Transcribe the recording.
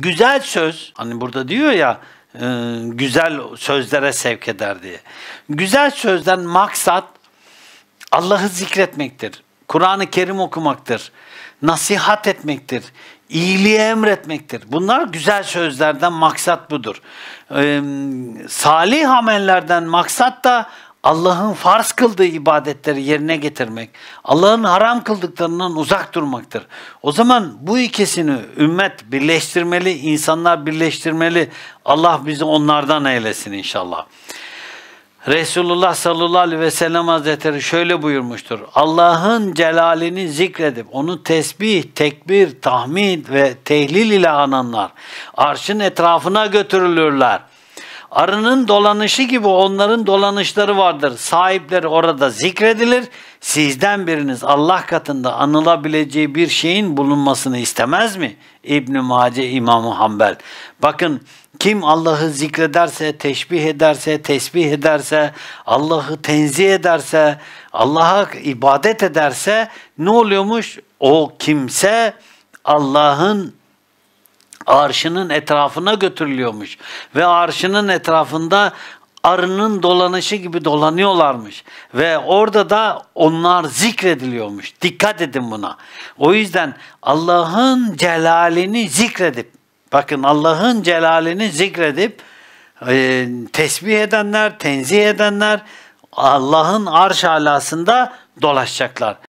Güzel söz, hani burada diyor ya, e, güzel sözlere sevk eder diye. Güzel sözden maksat Allah'ı zikretmektir. Kur'an-ı Kerim okumaktır. Nasihat etmektir. iyiliği emretmektir. Bunlar güzel sözlerden maksat budur. Ee, salih amellerden maksat da Allah'ın farz kıldığı ibadetleri yerine getirmek, Allah'ın haram kıldıklarından uzak durmaktır. O zaman bu ikisini ümmet birleştirmeli, insanlar birleştirmeli. Allah bizi onlardan eylesin inşallah. Resulullah sallallahu aleyhi ve sellem hazretleri şöyle buyurmuştur. Allah'ın celalini zikredip onu tesbih, tekbir, tahmid ve tehlil ile ananlar arşın etrafına götürülürler.'' Arının dolanışı gibi onların dolanışları vardır. Sahipleri orada zikredilir. Sizden biriniz Allah katında anılabileceği bir şeyin bulunmasını istemez mi? İbn-i Mace İmam-ı Hanbel. Bakın kim Allah'ı zikrederse, teşbih ederse, tesbih ederse, Allah'ı tenzih ederse, Allah'a ibadet ederse ne oluyormuş? O kimse Allah'ın arşının etrafına götürülüyormuş. Ve arşının etrafında arının dolanışı gibi dolanıyorlarmış. Ve orada da onlar zikrediliyormuş. Dikkat edin buna. O yüzden Allah'ın celalini zikredip, bakın Allah'ın celalini zikredip, e, tesbih edenler, tenzih edenler Allah'ın arş alasında dolaşacaklar.